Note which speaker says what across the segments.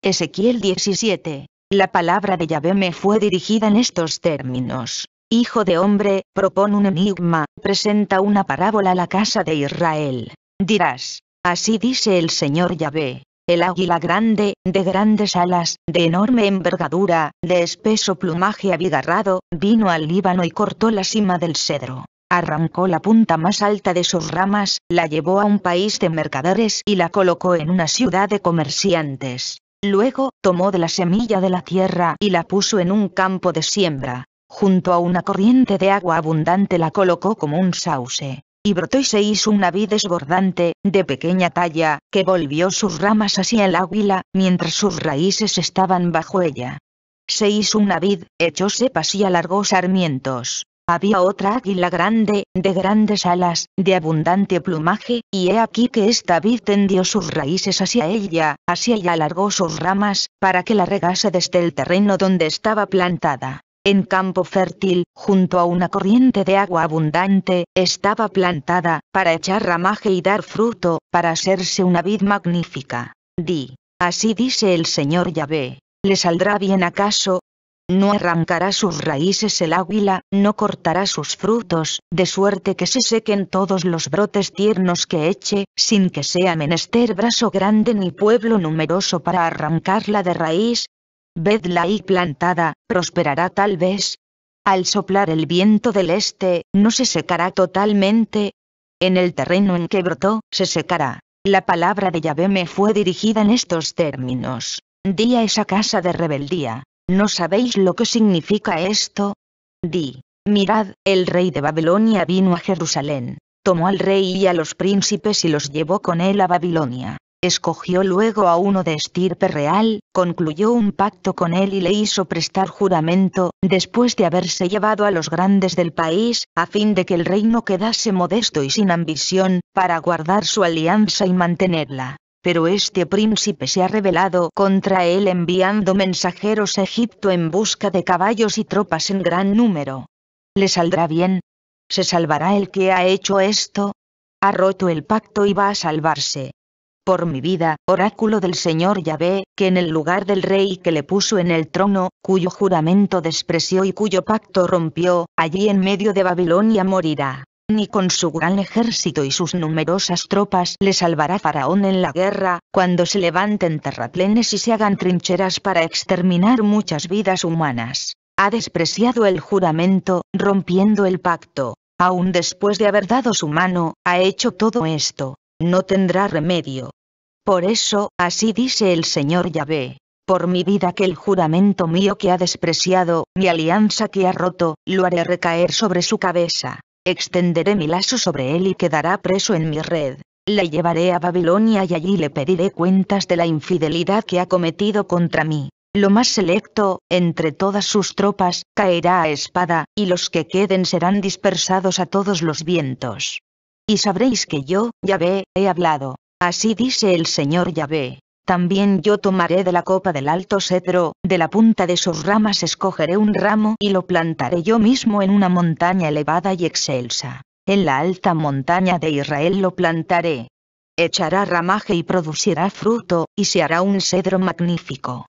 Speaker 1: Ezequiel 17. La palabra de Yahvé me fue dirigida en estos términos. Hijo de hombre, propón un enigma, presenta una parábola a la casa de Israel. Dirás, así dice el Señor Yahvé. El águila grande, de grandes alas, de enorme envergadura, de espeso plumaje abigarrado, vino al Líbano y cortó la cima del cedro. Arrancó la punta más alta de sus ramas, la llevó a un país de mercaderes y la colocó en una ciudad de comerciantes. Luego, tomó de la semilla de la tierra y la puso en un campo de siembra. Junto a una corriente de agua abundante la colocó como un sauce. Y brotó y se hizo una vid desbordante, de pequeña talla, que volvió sus ramas hacia el águila, mientras sus raíces estaban bajo ella. Se hizo una vid, echó cepas y alargó sarmientos. Había otra águila grande, de grandes alas, de abundante plumaje, y he aquí que esta vid tendió sus raíces hacia ella, hacia ella alargó sus ramas, para que la regase desde el terreno donde estaba plantada. En campo fértil, junto a una corriente de agua abundante, estaba plantada, para echar ramaje y dar fruto, para hacerse una vid magnífica. Di, así dice el Señor Yahvé. ¿Le saldrá bien acaso, no arrancará sus raíces el águila, no cortará sus frutos, de suerte que se sequen todos los brotes tiernos que eche, sin que sea menester brazo grande ni pueblo numeroso para arrancarla de raíz. Vedla y plantada, prosperará tal vez. Al soplar el viento del este, no se secará totalmente. En el terreno en que brotó, se secará. La palabra de Yahvé me fue dirigida en estos términos. Día esa casa de rebeldía, ¿No sabéis lo que significa esto? Di, mirad, el rey de Babilonia vino a Jerusalén, tomó al rey y a los príncipes y los llevó con él a Babilonia. Escogió luego a uno de estirpe real, concluyó un pacto con él y le hizo prestar juramento, después de haberse llevado a los grandes del país, a fin de que el reino quedase modesto y sin ambición, para guardar su alianza y mantenerla pero este príncipe se ha rebelado contra él enviando mensajeros a Egipto en busca de caballos y tropas en gran número. ¿Le saldrá bien? ¿Se salvará el que ha hecho esto? Ha roto el pacto y va a salvarse. Por mi vida, oráculo del Señor Yahvé, que en el lugar del rey que le puso en el trono, cuyo juramento despreció y cuyo pacto rompió, allí en medio de Babilonia morirá ni con su gran ejército y sus numerosas tropas le salvará Faraón en la guerra, cuando se levanten terraplenes y se hagan trincheras para exterminar muchas vidas humanas. Ha despreciado el juramento, rompiendo el pacto. Aún después de haber dado su mano, ha hecho todo esto. No tendrá remedio. Por eso, así dice el Señor Yahvé. Por mi vida que el juramento mío que ha despreciado, mi alianza que ha roto, lo haré recaer sobre su cabeza. Extenderé mi lazo sobre él y quedará preso en mi red. Le llevaré a Babilonia y allí le pediré cuentas de la infidelidad que ha cometido contra mí. Lo más selecto, entre todas sus tropas, caerá a espada, y los que queden serán dispersados a todos los vientos. Y sabréis que yo, Yahvé, he hablado. Así dice el Señor Yahvé. También yo tomaré de la copa del alto cedro, de la punta de sus ramas escogeré un ramo y lo plantaré yo mismo en una montaña elevada y excelsa. En la alta montaña de Israel lo plantaré. Echará ramaje y producirá fruto, y se hará un cedro magnífico.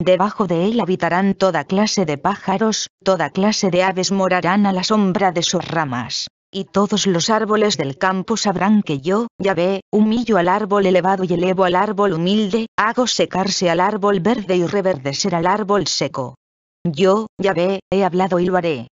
Speaker 1: Debajo de él habitarán toda clase de pájaros, toda clase de aves morarán a la sombra de sus ramas y todos los árboles del campo sabrán que yo, ya ve, humillo al árbol elevado y elevo al árbol humilde, hago secarse al árbol verde y reverdecer al árbol seco. Yo, ya ve, he hablado y lo haré.